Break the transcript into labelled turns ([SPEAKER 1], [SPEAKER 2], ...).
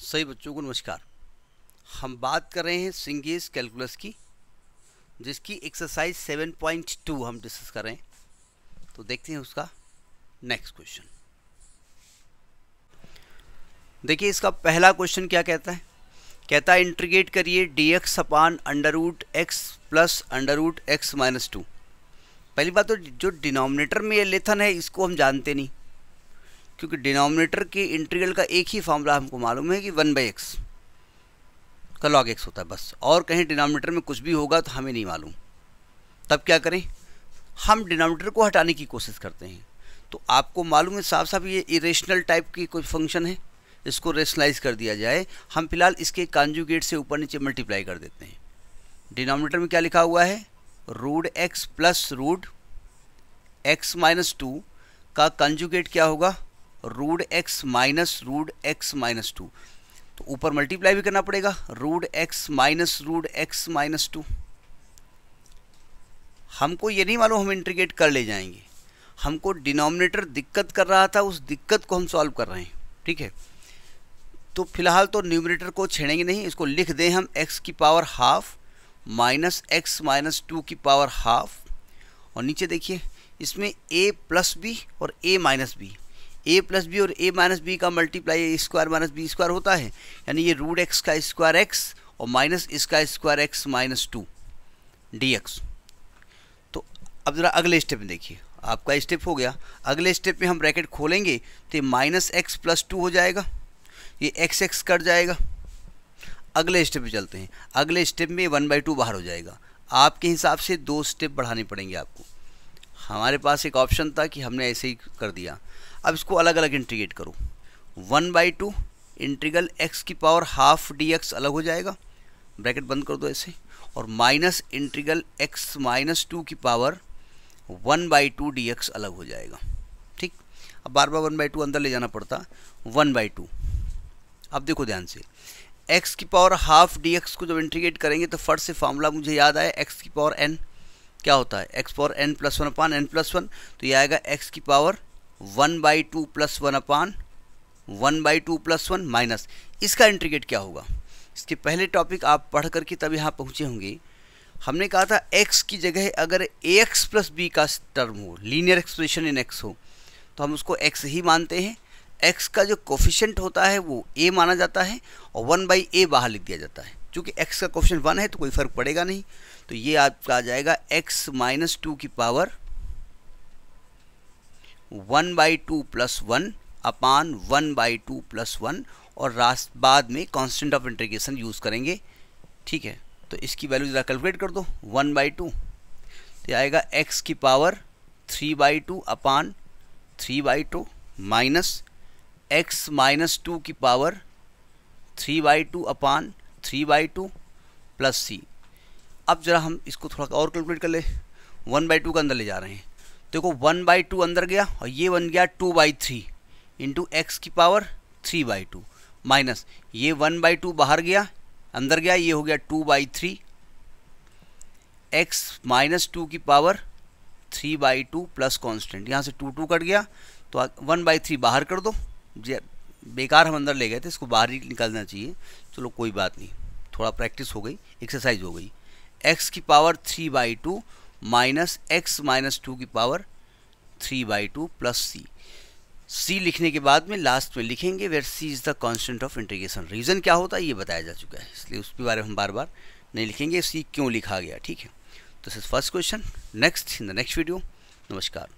[SPEAKER 1] सही बच्चों को नमस्कार हम बात कर रहे हैं सिंगेज कैलकुलस की जिसकी एक्सरसाइज 7.2 हम डिस्कस कर रहे हैं तो देखते हैं उसका नेक्स्ट क्वेश्चन देखिए इसका पहला क्वेश्चन क्या कहता है कहता है इंट्रीगेट करिए D X upon under root X plus under root X minus two पहली बात तो जो डिनोमिनेटर में ये लेथन है इसको हम जानते नहीं क्योंकि डिनोमिनेटर के इंटीग्रल का एक ही फार्मूला हमको मालूम है कि वन बाई एक्स का लॉग एक्स होता है बस और कहीं डिनोमिनेटर में कुछ भी होगा तो हमें नहीं मालूम तब क्या करें हम डिनोमिनेटर को हटाने की कोशिश करते हैं तो आपको मालूम है साफ साफ ये इरेशनल टाइप की कोई फंक्शन है इसको रेशनलाइज कर दिया जाए हम फिलहाल इसके कॉन्जुगेट से ऊपर नीचे मल्टीप्लाई कर देते हैं डिनोमिनेटर में क्या लिखा हुआ है root X plus root X minus two का कंजुगेट क्या होगा root X minus root X minus two तो ऊपर मल्टीप्लाई भी करना पड़ेगा root X minus root X minus two हमको ये नहीं मालूम हम इंटीग्रेट कर ले जाएंगे हमको डिनोमिनेटर दिक्कत कर रहा था उस दिक्कत को हम सॉल्व कर रहे हैं ठीक है तो फिलहाल तो न्यूमिनेटर को छेड़ेंगे नहीं इसको लिख दें हम एक्स की power half minus x minus two की पावर हाफ और नीचे देखिए इसमें ए प्लस बी और A minus B A plus B और ए माइनस बी का multiply square minus B square होता है यानी ये रूट एक्स का स्क्वायर एक्स और माइनस इसका square X minus two D X तो अब ज़रा अगले स्टेप में देखिए आपका स्टेप हो गया अगले स्टेप में हम ब्रैकेट खोलेंगे तो ये माइनस एक्स प्लस टू हो जाएगा ये एक्स एक्स कट जाएगा अगले स्टेप में चलते हैं अगले स्टेप में वन बाई टू बाहर हो जाएगा आपके हिसाब से दो स्टेप बढ़ाने पड़ेंगे आपको हमारे पास एक ऑप्शन था कि हमने ऐसे ही कर दिया अब इसको अलग अलग इंटीग्रेट करो one by two integral X की पावर हाफ डी एक्स अलग हो जाएगा ब्रैकेट बंद कर दो ऐसे और minus integral X minus two की power one by two D X अलग हो जाएगा ठीक अब बार बार वन बाई टू अंदर ले जाना पड़ता वन बाई टू अब देखो ध्यान से एक्स की पावर हाफ डी एक्स को जब इंटीग्रेट करेंगे तो फर्स्ट से फार्मूला मुझे याद आया एक्स की पावर एन क्या होता है x power n plus one upon n plus one तो ये आएगा एक्स की power one by two plus one upon one by two plus one minus इसका इंट्रीगेट क्या होगा इसके पहले टॉपिक आप पढ़ करके तब यहाँ पहुँचे होंगे हमने कहा था x की जगह अगर ए एक्स प्लस बी का टर्म हो लीनियर एक्सप्रेशन इन x हो तो हम उसको x ही मानते हैं x का जो कोफिशेंट होता है वो a माना जाता है और वन बाई ए बाहर लिख दिया जाता है चूँकि x का कोफिशेंट वन है तो कोई फ़र्क पड़ेगा नहीं तो ये आपका आ जाएगा x माइनस टू की power one by two plus one upon one by two plus one और रास्त बाद में कांस्टेंट ऑफ इंटीग्रेशन यूज़ करेंगे ठीक है तो इसकी वैल्यू ज़रा कैलकुलेट कर दो वन बाई टू तो आएगा एक्स की power three by two upon three by two minus x minus two की power three by two upon three by two plus c अब ज़रा हम इसको थोड़ा और कैलकुलेट कर ले वन बाई टू के अंदर ले जा रहे हैं देखो वन बाई टू अंदर गया और ये बन गया two by three into x की power three by two minus ये वन बाई टू बाहर गया अंदर गया ये हो गया two by three x minus two की power three by two plus constant यहाँ से टू टू कट गया तो वन बाई थ्री बाहर कर दो बेकार हम अंदर ले गए थे इसको बाहर ही निकालना चाहिए चलो कोई बात नहीं थोड़ा प्रैक्टिस हो गई एक्सरसाइज हो गई एक्स की power three by two minus x minus two की power three by two plus c c लिखने के बाद में लास्ट में लिखेंगे where c is the constant of integration reason क्या होता है ये बताया जा चुका है इसलिए उसके बारे में हम बार बार नहीं लिखेंगे सी क्यों लिखा गया ठीक है तो first question next in the next video नमस्कार